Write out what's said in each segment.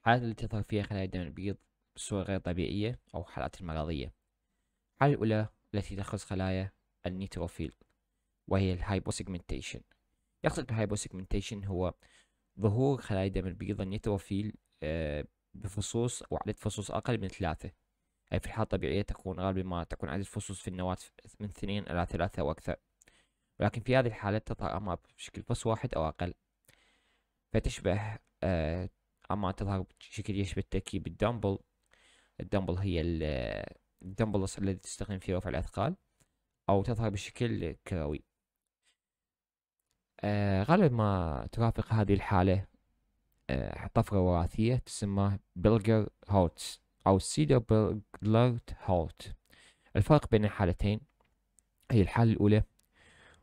الحالات التي تظهر فيها خلايا الدم البيض بصورة غير طبيعية أو حالات المرضية الحالة الأولى التي تخص خلايا النيتروفيل وهي الهايبوسيجمنتيشن يقصد بالهايبوسيجمنتيشن هو ظهور خلايا الدم البيض النيتروفيل آه، بفصوص أو عدد فصوص أقل من ثلاثة أي في الحالة الطبيعية تكون غالبا ما تكون عدد فصوص في النواة من اثنين إلى ثلاثة وأكثر ولكن في هذه الحالة تظهر أما بشكل فص واحد أو أقل فتشبه آه، اما تظهر بشكل يشبه بالتأكيد الدمبل الدمبل هي الدمبل الذي تستخدم في رفع الاثقال او تظهر بشكل كروي آه غالبا ما ترافق هذه الحالة آه طفرة وراثية تسمى بلجر هورتس أو سيدر بلجر هورت الفرق بين الحالتين هي الحالة الأولى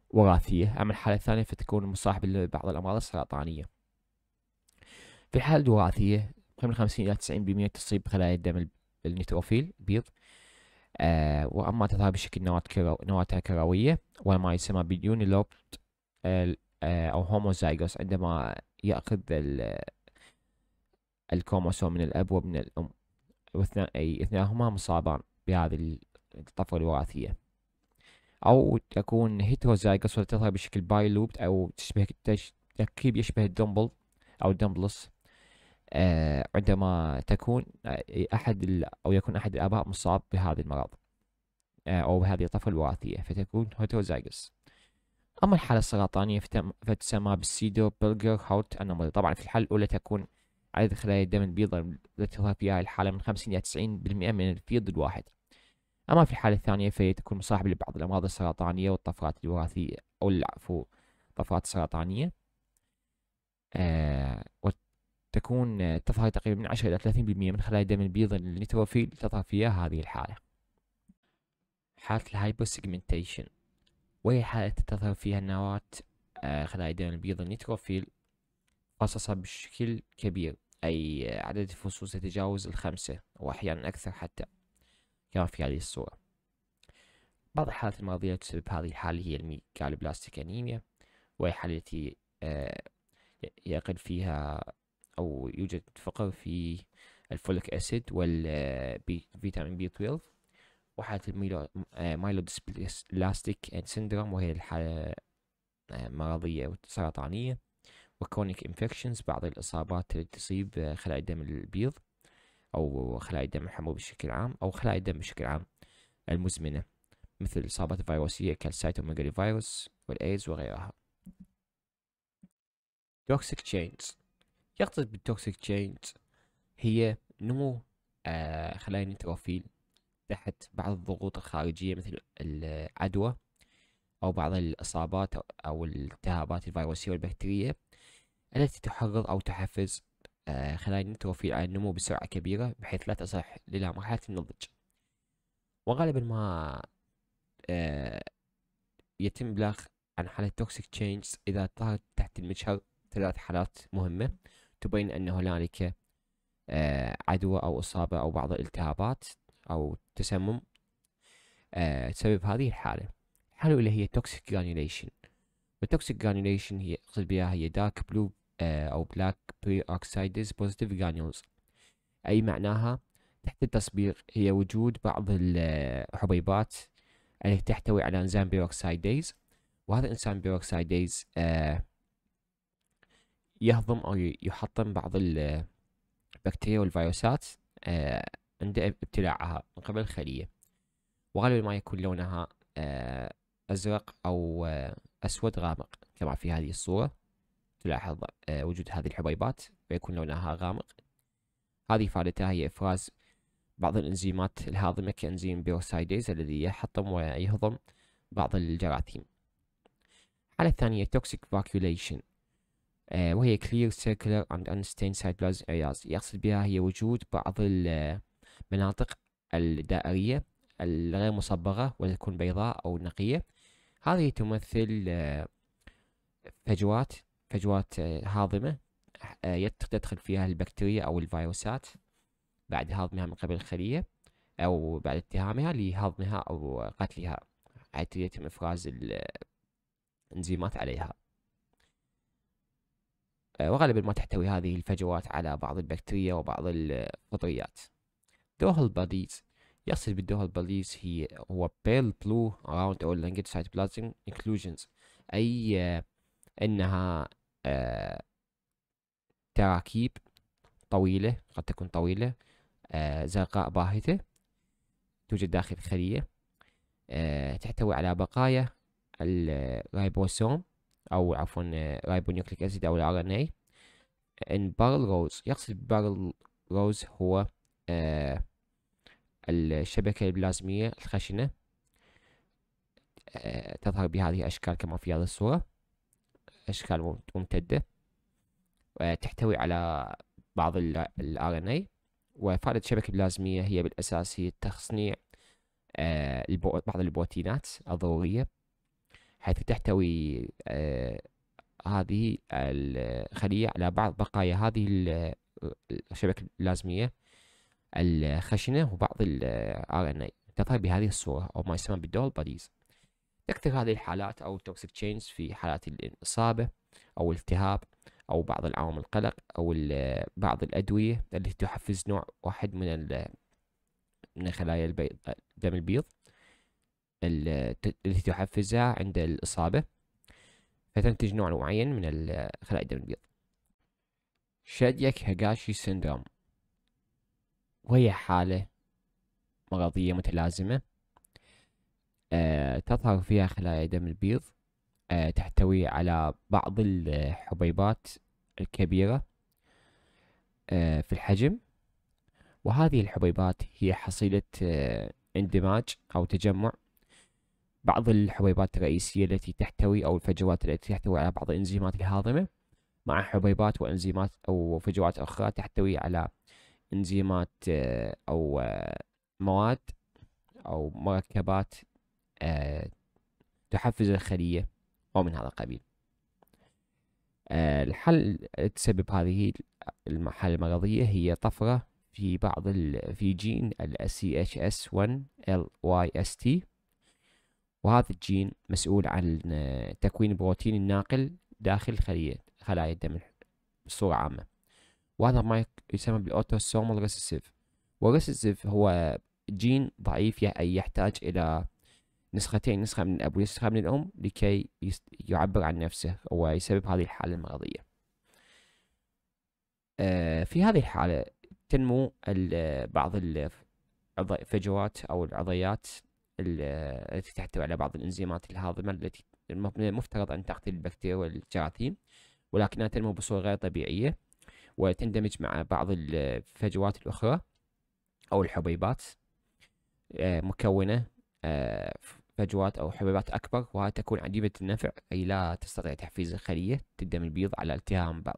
وراثية أما الحالة الثانية فتكون مصاحبة لبعض الأمراض السرطانية في الحالة الوراثية من 50 إلى 90% تصيب خلايا الدم النيتروفيل البيض آه وأما تظهر بشكل نواة كرو... نواتها كروية وما يسمى باليونيلوبت آه أو هوموزايغوس عندما يأخذ الكروموسوم من الأب ومن الأم واثناهما مصابان بهذه الطفرة الوراثية أو تكون هيتروزايغوس وتظهر بشكل بايلوبت أو تشبه تركيب يشبه الدمبل أو الدمبلس آه، عندما تكون آه، أحد أو يكون أحد الآباء مصاب بهذا المرض آه، أو بهذه الطفرة الوراثية فتكون هوتوزايجس أما الحالة السرطانية فتسمى بالسيدو بيرجر هاوت أنومالي طبعا في الحالة الأولى تكون عدد خلايا الدم البيضاء التي تظهر فيها الحالة من 50 إلى 90% من الفيض الواحد أما في الحالة الثانية فهي تكون مصاحبة لبعض الأمراض السرطانية والطفرات الوراثية أو العفو طفرات سرطانية تكون تظهر تقريبا من 10 إلى 30% من خلايا الدم البيض النيتروفيل تظهر فيها هذه الحالة حالة الهايبوسيجمنتيشن وهي حالة تظهر فيها النواة آه، خلايا الدم البيض النيتروفيل خصصة بشكل كبير أي آه، عدد الفصوص يتجاوز الخمسة وأحيانا أكثر حتى كما في هذه الصورة بعض الحالات المرضية تسبب هذه الحالة هي الميكالوبلاستيك أنيميا وهي الحالة التي آه، يقل فيها أو يوجد فقر في الفوليك أسيد والفيتامين بي 12 وحالة الميلوديسبلاستيك آه، أند سيندروم وهي الحالة آه، مرضية سرطانية وكونيك انفكشنز بعض الإصابات التي تصيب آه، خلايا الدم البيض أو خلايا الدم الحمراء بشكل عام أو خلايا الدم بشكل عام المزمنة مثل الإصابات الفيروسية كالسايتوميجالي فيروس والإيدز وغيرها. Toxic chains يقصد بالتوكسيك تشينج هي نمو آه خلايا النيتروفيل تحت بعض الضغوط الخارجية مثل العدوى أو بعض الإصابات أو الالتهابات الفيروسية والبكتيرية التي تحرض أو تحفز آه خلايا النيتروفيل على النمو بسرعة كبيرة بحيث لا تصل إلى مرحلة النضج وغالبا ما آه يتم إبلاغ عن حالة توكسيك تشينجز إذا ظهرت تحت المجهر ثلاث حالات مهمة تبين أن هنالك آه، عدوى أو إصابة أو بعض الالتهابات أو تسمم آه، تسبب هذه الحالة الحالة الأولى هي توكسيك جانيوليشن التوكسيك جانيوليشن هي أقصد بها هي دارك آه، بلو أو بلاك بري أوكسايدز بوزيتيف جانيولز أي معناها تحت التصبير هي وجود بعض الحبيبات التي تحتوي على انزيم بيروكسايديز وهذا انزيم بيروكسايديز آه يهضم أو يحطم بعض البكتيريا والفيروسات آه، عند ابتلاعها من قبل الخلية وغالبا ما يكون لونها آه، أزرق أو آه، أسود غامق كما في هذه الصورة تلاحظ وجود هذه الحبيبات ويكون لونها غامق هذه فائدتها هي إفراز بعض الإنزيمات الهاضمة كإنزيم بيروسايديز الذي يحطم ويهضم بعض الجراثيم الحالة الثانية توكسيك فاكيوليشن آه، وهي clear circular and unstained side blood areas يقصد بها هي وجود بعض المناطق آه، الدائرية الغير مصبغة ولتكون بيضاء أو نقية هذه تمثل آه، فجوات فجوات هاضمة تدخل فيها البكتيريا أو الفيروسات بعد هضمها من قبل الخلية أو بعد اتهامها لهضمها أو قتلها حيث يتم إفراز الإنزيمات عليها آه، وغالبا ما تحتوي هذه الفجوات على بعض البكتيريا وبعض الفطريات دوهل باديز يقصد بالدوهل باديز هي هو pale blue around all بلازم inclusions أي آه، أنها آه، تراكيب طويلة قد تكون طويلة زرقاء باهتة توجد داخل الخلية تحتوي على بقايا الريبوسوم او عفوا رايبونيوكليك آه، اسيد او الار ان اي ان بارل روز يقصد بارل روز هو آه، الشبكة البلازمية الخشنة آه، تظهر بهذه الاشكال كما في هذه الصورة أشكال ممتدة تحتوي على بعض ان RNA وفائدة الشبكة البلازمية هي بالأساس هي تصنيع بعض البروتينات الضرورية حيث تحتوي آه، هذه الخلية على بعض بقايا هذه الشبكة اللازمية الخشنة وبعض ال RNA إيه. تظهر بهذه الصورة أو ما يسمى بالدول باديز تكثر هذه الحالات أو توكسيك تشينز في حالات الإصابة أو الالتهاب أو بعض العوامل القلق أو بعض الأدوية التي تحفز نوع واحد من من خلايا الدم البيض التي تحفزها عند الإصابة فتنتج نوع معين من خلايا الدم البيض شاديك هاغاشي سيندروم وهي حالة مرضية متلازمة أه تظهر فيها خلايا دم البيض أه تحتوي على بعض الحبيبات الكبيرة أه في الحجم وهذه الحبيبات هي حصيلة آه، اندماج أو تجمع بعض الحبيبات الرئيسية التي تحتوي أو الفجوات التي تحتوي على بعض الإنزيمات الهاضمة مع حبيبات وإنزيمات أو فجوات أخرى تحتوي على إنزيمات آه، أو آه، مواد أو مركبات آه، تحفز الخلية أو من هذا القبيل الحل تسبب هذه الحالة المرضية هي طفرة في بعض في جين ال CHS1 LYST وهذا الجين مسؤول عن آه، تكوين البروتين الناقل داخل خلية خلايا الدم بصورة عامة وهذا ما يسمى بالأوتوسومال ريسيسيف والريسيسيف هو جين ضعيف يحتاج إلى نسختين نسخة من الأب ونسخة من الأم لكي يعبر عن نفسه ويسبب هذه الحالة المرضية آه، في هذه الحالة تنمو بعض الفجوات أو العضيات التي تحتوي على بعض الإنزيمات الهاضمة التي المفترض أن تقتل البكتيريا والجراثيم ولكنها تنمو بصورة غير طبيعية وتندمج مع بعض الفجوات الأخرى أو الحبيبات آه، مكونة آه، فجوات أو حبيبات أكبر وهذه تكون عديمة النفع أي لا تستطيع تحفيز الخلية تدم البيض على التهام بعض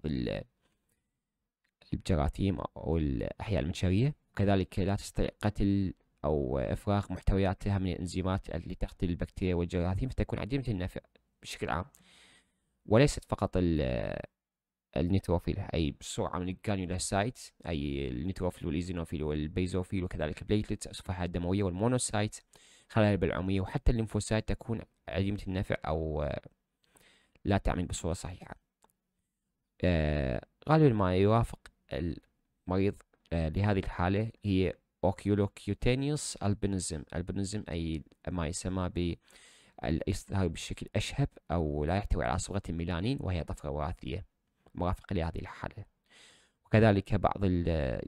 الجراثيم أو الأحياء المنشرية كذلك لا تستطيع قتل أو إفراغ محتوياتها من الإنزيمات اللي تقتل البكتيريا والجراثيم فتكون عديمة النفع بشكل عام وليست فقط النيتروفيل أي بسرعة من الجانيولوسايت أي النيتروفيل والإيزينوفيل والبيزوفيل وكذلك البليتلتس الصفحات الدموية والمونوسايت خلايا البلعومية وحتى الليمفوسايت تكون عديمة النفع أو لا تعمل بصورة صحيحة آه، غالبا ما يوافق المريض آه، لهذه الحالة هي oculocutaneous albinism البينزم أي ما يسمى ب الازدهار بشكل أشهب أو لا يحتوي على صبغة الميلانين وهي طفرة وراثية مرافقة لهذه الحالة وكذلك بعض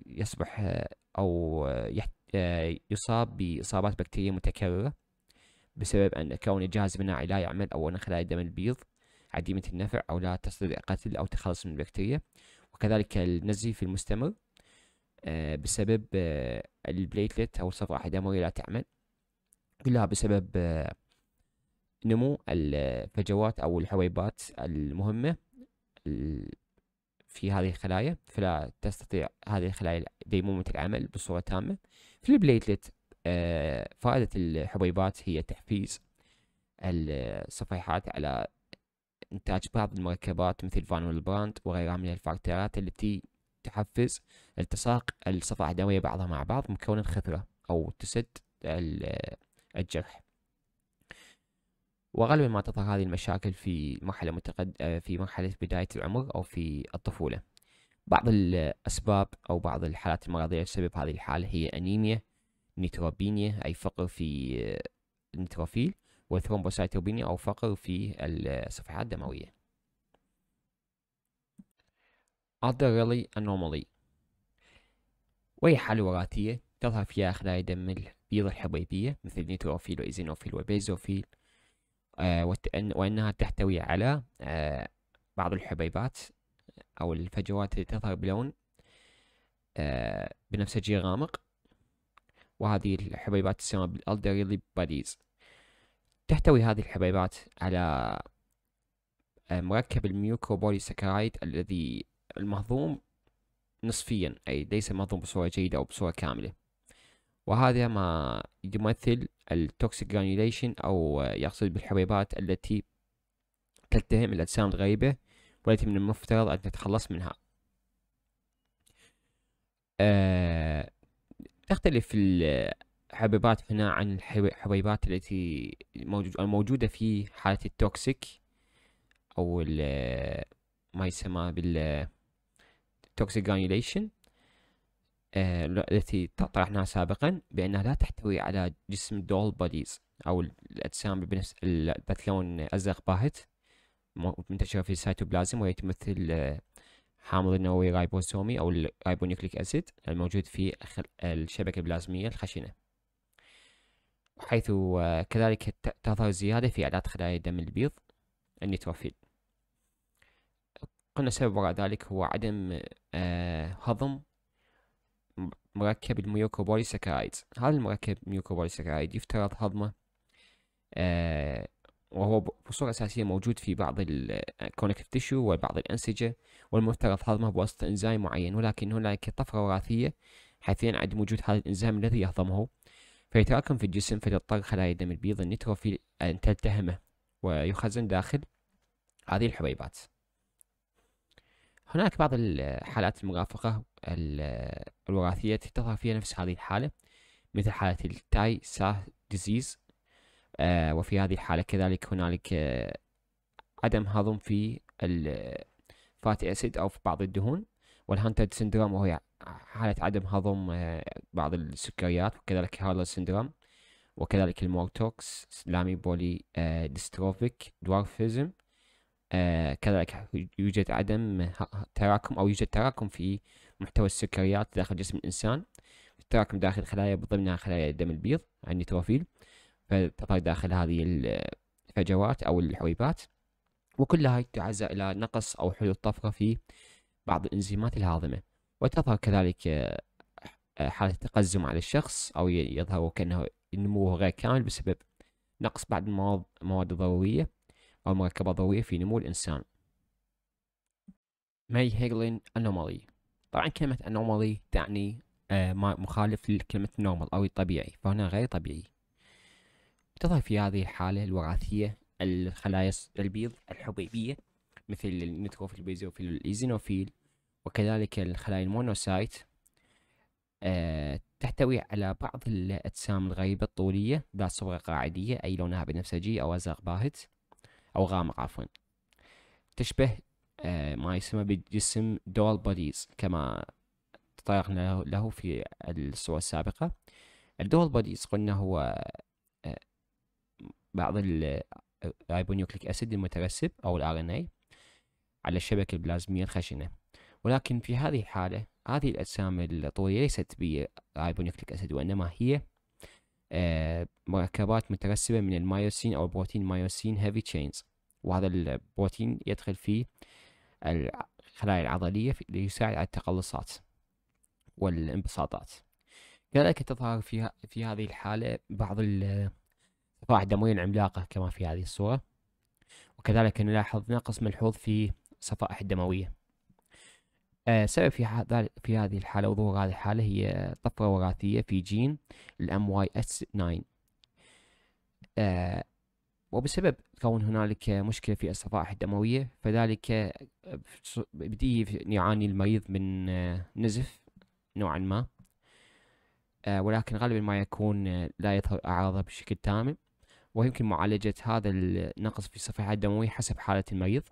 يصبح أو يصاب بإصابات بكتيرية متكررة بسبب أن كون الجهاز المناعي لا يعمل أو أن خلايا الدم البيض عديمة النفع أو لا تستطيع قتل أو تخلص من البكتيريا وكذلك النزيف المستمر آه، بسبب آه، البليتلت أو الصفائح الدموية لا تعمل كلها بسبب آه، نمو الفجوات أو الحويبات المهمة في هذه الخلايا فلا تستطيع هذه الخلايا ديمومة العمل بصورة تامة في البليتلت فائدة الحبيبات هي تحفيز الصفيحات على إنتاج بعض المركبات مثل فانول براند وغيرها من الفاكتورات التي تحفز التصاق الصفائح الدموية بعضها مع بعض مكونا خثرة أو تسد الجرح وغالبا ما تظهر هذه المشاكل في مرحلة متقد في مرحلة بداية العمر أو في الطفولة بعض الأسباب أو بعض الحالات المرضية تسبب هذه الحالة هي أنيميا نيتروبينيا أي فقر في النيتروفيل وثرومبوسايتوبينيا أو فقر في الصفحات الدموية arterally anomaly وهي حالة وراثية تظهر فيها خلايا دم البيض الحبيبية مثل نيتروفيل وإيزينوفيل وبيزوفيل آه وأنها تحتوي على آه بعض الحبيبات أو الفجوات التي تظهر بلون آه بنفسجي غامق وهذه الحبيبات تسمى بالالدريلي باديز تحتوي هذه الحبيبات على آه، مركب الميوكوبوليسكرايد الذي المهضوم نصفيا أي ليس مهضوم بصورة جيدة أو بصورة كاملة وهذا ما يمثل التوكسيك جرانيوليشن أو يقصد بالحبيبات التي تلتهم الأجسام الغريبة والتي من المفترض أن تتخلص منها أه تختلف الحبيبات هنا عن الحبيبات التي الموجودة في حالة التوكسيك أو ما يسمى بال توكسيكانيوليشن آه، التي طرحناها نعم سابقا بأنها لا تحتوي على جسم دول بوديز أو الأجسام ذات لون أزرق باهت منتشرة في السيتوبلازم وهي تمثل آه، حامض النووي رايبوسومي أو الرايبونيوكليك أسيد الموجود في الشبكة البلازمية الخشنة حيث آه، كذلك تظهر زيادة في أعداد خلايا الدم البيض النيتروفيل قلنا سبب وراء ذلك هو عدم آه، هضم مركب الميوكوبوليساكرايد هذا المركب الميوكوبوليساكرايد يفترض هضمه آه، وهو بصورة أساسية موجود في بعض الكونكتيف تيشو آه، وبعض الأنسجة والمفترض هضمه بواسطة إنزيم معين ولكن هناك طفرة وراثية حيث ينعدم وجود هذا الإنزيم الذي يهضمه فيتراكم في الجسم فتضطر خلايا الدم البيض النيتروفيل أن تلتهمه ويخزن داخل هذه الحبيبات هناك بعض الحالات المرافقة الوراثية تظهر فيها نفس هذه الحالة مثل حالة التاي سا ديزيز آه، وفي هذه الحالة كذلك هنالك آه، عدم هضم في الفاتي أسيد أو في بعض الدهون والهانتد سندروم وهي حالة عدم هضم آه، بعض السكريات وكذلك هارلر سندروم وكذلك المورتوكس سلامي بولي ديستروفيك دوارفيزم آه، كذلك يوجد عدم تراكم أو يوجد تراكم في محتوى السكريات داخل جسم الإنسان تراكم داخل خلايا ضمنها خلايا الدم البيض يعني النيتروفيل فتظهر داخل هذه الفجوات أو الحويبات وكلها تعزى إلى نقص أو حلول طفرة في بعض الإنزيمات الهاضمة وتظهر كذلك آه، حالة تقزم على الشخص أو يظهر كأنه نموه غير كامل بسبب نقص بعض المواد الضرورية أو مركبة ضوئية في نمو الإنسان ماي هيغلين أنومالي طبعا كلمة أنومالي تعني آه، مخالف لكلمة نورمال أو الطبيعي فهنا غير طبيعي تظهر في هذه الحالة الوراثية الخلايا البيض الحبيبية مثل النيتروفيل بيزوفيل والإيزينوفيل وكذلك الخلايا المونوسايت آه، تحتوي على بعض الأجسام الغريبة الطولية ذات صورة قاعدية أي لونها بنفسجي أو أزرق باهت أو غامق عفوا تشبه آه، ما يسمى بجسم دول بوديز كما تطرقنا له في الصور السابقة الدول بوديز قلنا هو آه، بعض الريبونيوكليك أسيد آه، المترسب أو الـ RNA على الشبكة البلازمية الخشنة ولكن في هذه الحالة هذه الأجسام الطويلة ليست بريبونيوكليك أسيد وإنما هي آه، مركبات مترسبة من المايوسين أو بروتين مايوسين هيفي تشينز وهذا البروتين يدخل في الخلايا العضلية ليساعد على التقلصات والانبساطات كذلك تظهر في, في هذه الحالة بعض الصفائح الدموية العملاقة كما في هذه الصورة وكذلك نلاحظ نقص ملحوظ في الصفائح الدموية السبب آه، في في هذه الحالة وظهور هذه الحالة هي طفرة وراثية في جين الام واي اس 9 آه، وبسبب كون هنالك مشكلة في الصفائح الدموية فذلك آه، بديه يعاني المريض من نزف نوعا ما ولكن غالبا ما يكون لا يظهر أعراضه بشكل تام ويمكن معالجة هذا النقص في الصفائح الدموية حسب حالة المريض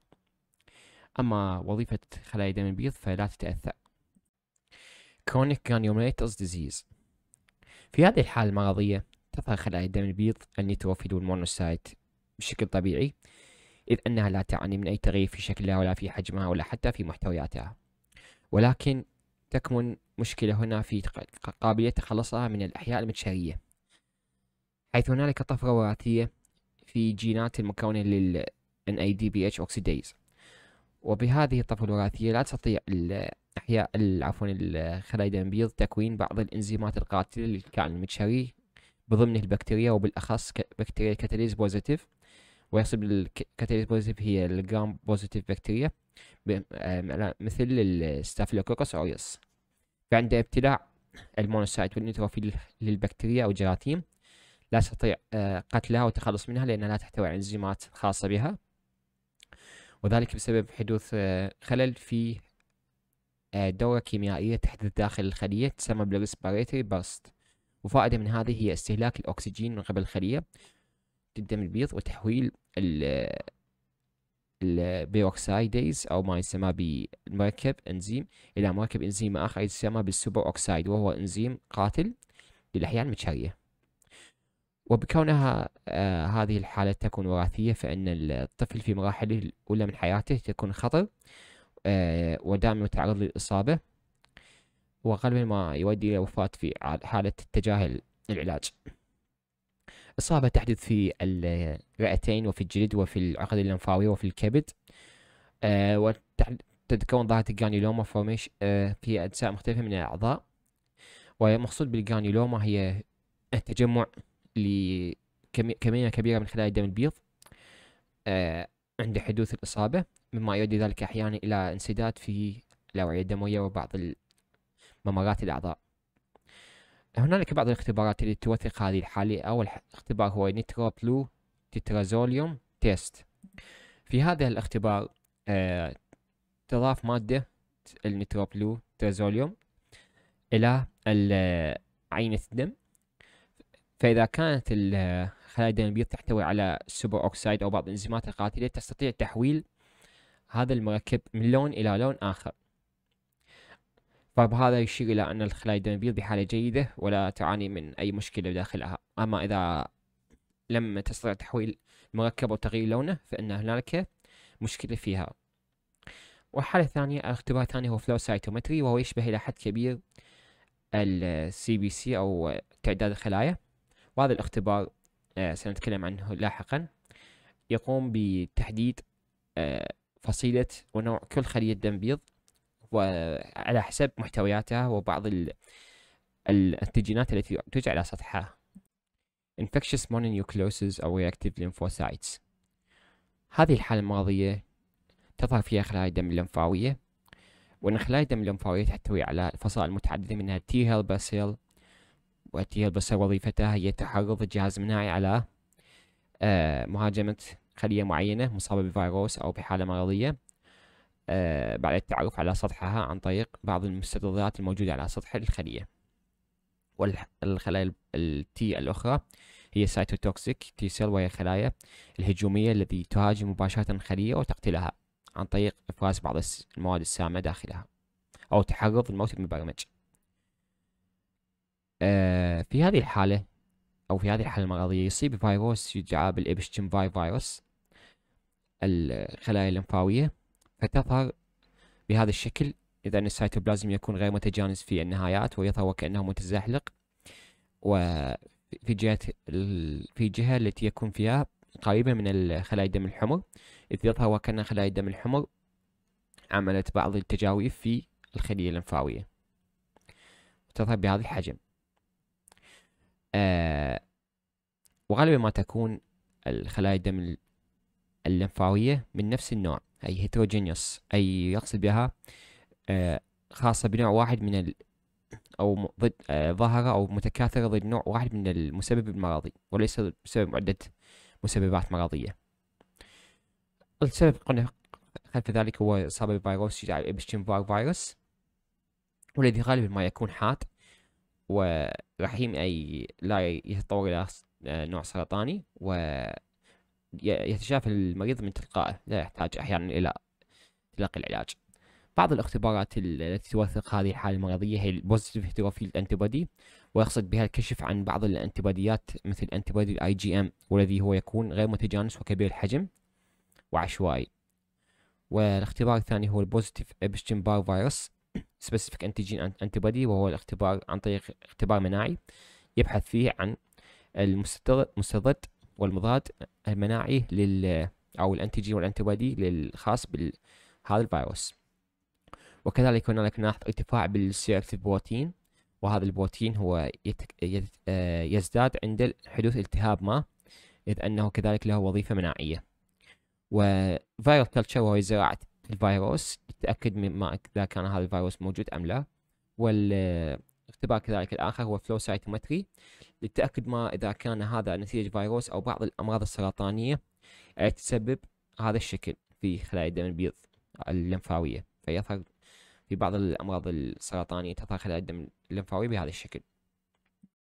أما وظيفة خلايا دم البيض فلا تتأثر chronic granulomatous disease في هذه الحالة المرضية تظهر خلايا الدم البيض النيتروفيل والمونوسايت بشكل طبيعي إذ أنها لا تعاني من أي تغيير في شكلها ولا في حجمها ولا حتى في محتوياتها ولكن تكمن مشكلة هنا في قابلية تخلصها من الأحياء المتشرية حيث هنالك طفرة وراثية في جينات المكونة لل NADPH oxidase وبهذه الطفرة الوراثية لا تستطيع أحياء عفوا الخلايا البيض تكوين بعض الإنزيمات القاتلة للكائن المجهري بضمنه البكتيريا وبالأخص بكتيريا الكاتاليز بوزيتيف ويصب الكاتاليز بوزيتيف هي الجرام بوزيتيف بكتيريا آه، مثل الستافيلوكوكس أوريوس فعند ابتلاع المونوسايت والنيتروفيل للبكتيريا أو الجراثيم لا تستطيع آه، قتلها والتخلص منها لأنها لا تحتوي على إنزيمات خاصة بها وذلك بسبب حدوث آه، خلل في آه، دورة كيميائية تحدث داخل الخلية تسمى بالريسبيريتري برست وفائدة من هذه هي استهلاك الأكسجين من قبل الخلية الدم البيض وتحويل ال البيروكسايديز أو ما يسمى بالمركب إنزيم إلى مركب إنزيم آخر يسمى بالسوبر أوكسايد وهو إنزيم قاتل للأحياء المتشرية وبكونها آه، هذه الحالة تكون وراثية فإن الطفل في مراحله الأولى من حياته تكون خطر آه، ودائما متعرض للإصابة وغالبا ما يؤدي إلى وفاة في حالة تجاهل العلاج إصابة تحدث في الرئتين وفي الجلد وفي العقد اللمفاوي وفي الكبد آه، وتتكون ظاهرة الجانيلوما فورميش في أجزاء مختلفة من الأعضاء والمقصود بالجانيلوما هي التجمع لكمية كبيرة من خلايا الدم البيض آه، عند حدوث الإصابة مما يؤدي ذلك أحيانا إلى انسداد في الأوعية الدموية وبعض ممرات الأعضاء هنالك بعض الاختبارات التي توثق هذه الحالة أول اختبار هو نيترو بلو تترازوليوم تيست في هذا الاختبار آه تضاف مادة النيترو بلو ترازوليوم إلى عينة الدم فإذا كانت خلايا البيض تحتوي على سوبر أوكسايد أو بعض الإنزيمات القاتلة تستطيع تحويل هذا المركب من لون إلى لون آخر فبهذا يشير إلى أن الخلايا البيض بحالة جيدة ولا تعاني من أي مشكلة داخلها أما إذا لم تستطيع تحويل المركب وتغيير لونه فإن هنالك مشكلة فيها والحالة الثانية الاختبار الثاني هو فلو سايتومتري وهو يشبه إلى حد كبير السي بي سي أو تعداد الخلايا وهذا الاختبار آه، سنتكلم عنه لاحقا يقوم بتحديد آه، فصيلة ونوع كل خلية دم بيض وعلى حسب محتوياتها وبعض الانتجينات التي تنتج على سطحها infectious mononucleosis أو reactive lymphocytes هذه الحالة الماضية تظهر فيها خلايا دم اللمفاوية وأن خلايا دم اللمفاوية تحتوي على فصائل متعددة منها T helper cell وأتيها البصر وظيفتها هي تحرض الجهاز المناعي على آه، مهاجمة خلية معينة مصابة بفيروس أو بحالة مرضية آه، بعد التعرف على سطحها عن طريق بعض المستطردات الموجودة على سطح الخلية والخلايا التي الأخرى هي سايتوتوكسيك تي سيل وهي خلايا الهجومية التي تهاجم مباشرة الخلية وتقتلها عن طريق إفراز بعض المواد السامة داخلها أو تحرض الموت المبرمج آه، في هذه الحالة أو في هذه الحالة المرضية يصيب فيروس يدعى بالإبشتين فاي فيروس الخلايا الليمفاوية فتظهر بهذا الشكل إذا أن السيتوبلازم يكون غير متجانس في النهايات ويظهر وكأنه متزحلق وفي جهة في جهة التي يكون فيها قريبة من خلايا الدم الحمر إذ يظهر وكأن خلايا الدم الحمر عملت بعض التجاويف في الخلية الليمفاوية تظهر بهذا الحجم آه وغالبا ما تكون الخلايا الدم اللمفاوية من نفس النوع أي هيتروجينيوس أي يقصد بها آه، خاصة بنوع واحد من ال أو ضد آه، ظاهرة أو متكاثرة ضد نوع واحد من المسبب المرضي وليس بسبب عدة مسببات مرضية السبب قلنا خلف ذلك هو إصابة بفيروس يدعى الإبشتين فيروس والذي غالبا ما يكون حاد و رحيم أي لا يتطور إلى آه، نوع سرطاني و يتشافى المريض من تلقائه لا يحتاج أحيانا إلى تلقي العلاج بعض الاختبارات التي توثق هذه الحالة المرضية هي البوزيتيف هيتروفيل انتيبودي ويقصد بها الكشف عن بعض الانتيبوديات مثل انتيبودي الاي جي ام والذي هو يكون غير متجانس وكبير الحجم وعشوائي والاختبار الثاني هو البوزيتيف ابشتين بار فيروس سبيسيفيك انتيجين انتي بودي وهو الاختبار عن طريق اختبار مناعي يبحث فيه عن المستضد والمضاد المناعي لل او الانتيجين والانتي بودي الخاص بهذا الفيروس وكذلك هنالك نلاحظ ارتفاع بالسي اف بروتين وهذا البروتين هو يتك... يت... آه، يزداد عند حدوث التهاب ما إذ أنه كذلك له وظيفة مناعية وفيروس كلتشر وهي زراعة الفيروس من ما اذا كان هذا الفيروس موجود ام لا والاختبار كذلك الاخر هو فلو سايتومتري للتاكد ما اذا كان هذا نتيجه فيروس او بعض الامراض السرطانيه التي تسبب هذا الشكل في خلايا الدم البيض اللمفاويه فيظهر في بعض الامراض السرطانيه تظهر خلايا الدم اللمفاويه بهذا الشكل